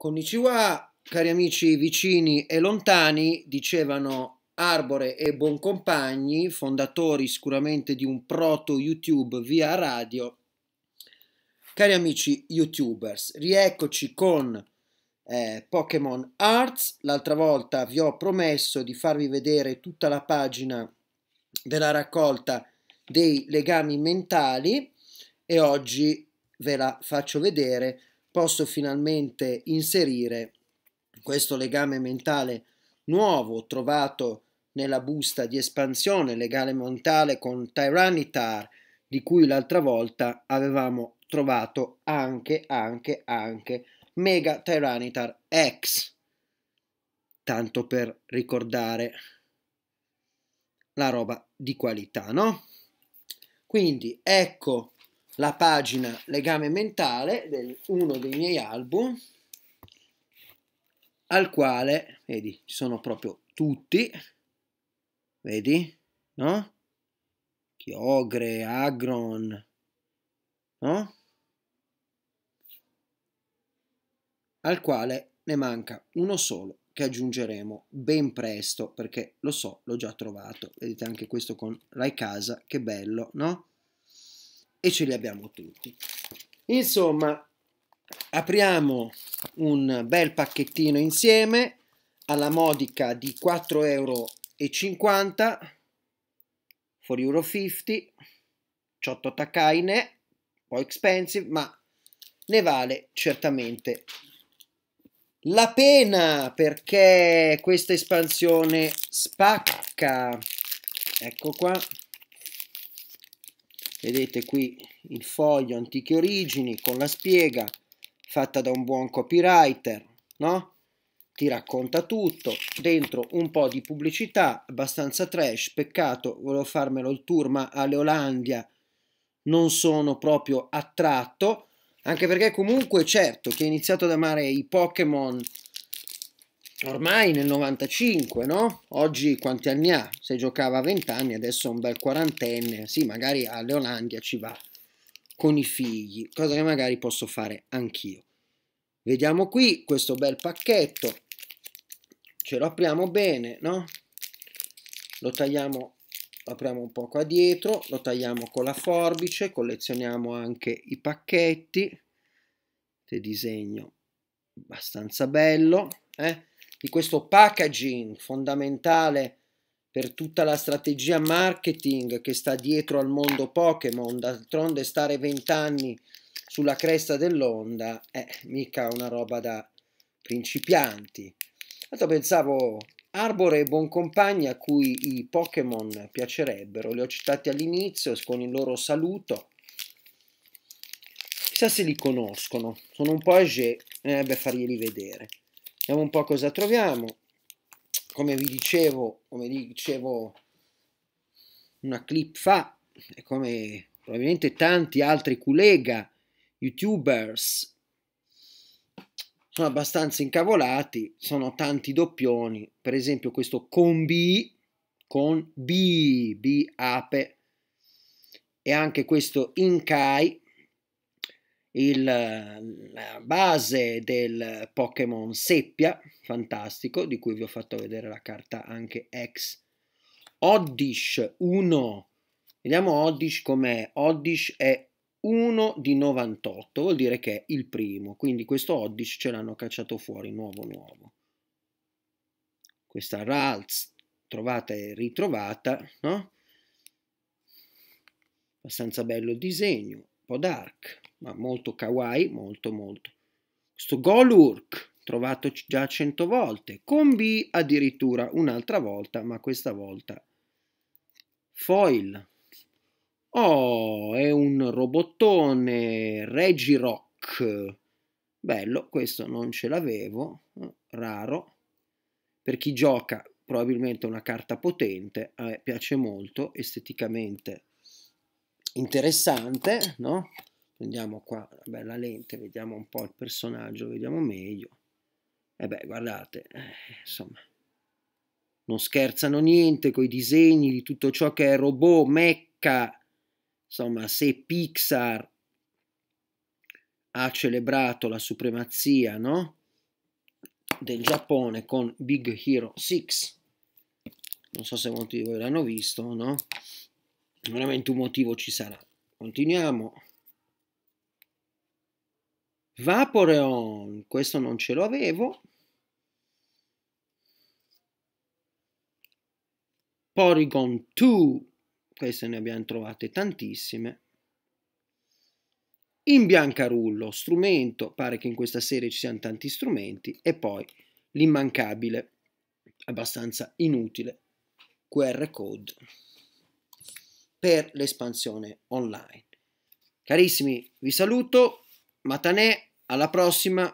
Konnichiwa, cari amici vicini e lontani, dicevano Arbore e Buoncompagni, fondatori sicuramente di un proto YouTube via radio. Cari amici YouTubers, rieccoci con eh, Pokémon Arts. L'altra volta vi ho promesso di farvi vedere tutta la pagina della raccolta dei legami mentali e oggi ve la faccio vedere posso finalmente inserire questo legame mentale nuovo trovato nella busta di espansione legale mentale con Tyranitar di cui l'altra volta avevamo trovato anche, anche, anche Mega Tyranitar X. Tanto per ricordare la roba di qualità, no? Quindi ecco la pagina Legame mentale, del, uno dei miei album, al quale, vedi, ci sono proprio tutti, vedi, no? Chiogre, Agron, no? Al quale ne manca uno solo che aggiungeremo ben presto perché lo so, l'ho già trovato. Vedete anche questo con Rai Casa, che bello, no? e ce li abbiamo tutti. Insomma, apriamo un bel pacchettino insieme alla modica di 4,50 euro, 4,50 euro, 18 takaine, un po' expensive, ma ne vale certamente la pena perché questa espansione spacca. Ecco qua vedete qui il foglio antiche origini con la spiega fatta da un buon copywriter, no? Ti racconta tutto, dentro un po' di pubblicità, abbastanza trash, peccato, volevo farmelo il tour, ma alle Olandia non sono proprio attratto, anche perché comunque certo che ha iniziato ad amare i Pokémon ormai nel 95, no? Oggi quanti anni ha? Se giocava a 20 anni, adesso è un bel quarantenne. Sì, magari a Leolandia ci va con i figli, cosa che magari posso fare anch'io. Vediamo qui questo bel pacchetto. Ce lo apriamo bene, no? Lo tagliamo, lo apriamo un po' qua dietro, lo tagliamo con la forbice, collezioniamo anche i pacchetti. Che disegno abbastanza bello, eh? di questo packaging fondamentale per tutta la strategia marketing che sta dietro al mondo Pokémon, d'altronde stare vent'anni sulla cresta dell'onda è mica una roba da principianti. Tanto pensavo Arbore e Buoncompagni a cui i Pokémon piacerebbero, li ho citati all'inizio con il loro saluto. Chissà se li conoscono, sono un po' agé, bisognerebbe farglieli vedere. Vediamo un po' cosa troviamo. Come vi dicevo, come dicevo una clip fa, e come probabilmente tanti altri collega youtubers sono abbastanza incavolati, sono tanti doppioni, per esempio questo con B, con B, B ape, e anche questo Inkai, il, ehm, la base del Pokémon Seppia, fantastico, di cui vi ho fatto vedere la carta anche ex. Oddish 1, vediamo Oddish com'è. Oddish è 1 di 98, vuol dire che è il primo, quindi questo Oddish ce l'hanno cacciato fuori, nuovo nuovo. Questa Ralts trovata e ritrovata, no? Abbastanza bello il disegno, un po' dark ma molto kawaii, molto molto. Questo Golurk, trovato già cento volte, Combi addirittura un'altra volta, ma questa volta foil. Oh, è un robottone Regirock. Bello, questo non ce l'avevo, eh, raro. Per chi gioca probabilmente una carta potente, a piace molto, esteticamente interessante, no? prendiamo qua una bella lente, vediamo un po' il personaggio, vediamo meglio. E eh beh, guardate, eh, insomma, non scherzano niente con i disegni di tutto ciò che è robot, mecca. Insomma, se Pixar ha celebrato la supremazia, no? Del Giappone con Big Hero 6. Non so se molti di voi l'hanno visto, no? Veramente un motivo ci sarà. Continuiamo. Vaporeon, questo non ce l'avevo. Porygon 2, queste ne abbiamo trovate tantissime. In biancarullo, strumento, pare che in questa serie ci siano tanti strumenti. E poi l'immancabile, abbastanza inutile, QR code per l'espansione online. Carissimi, vi saluto. Matanè alla prossima